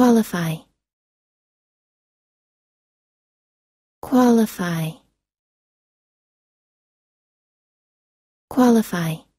qualify qualify qualify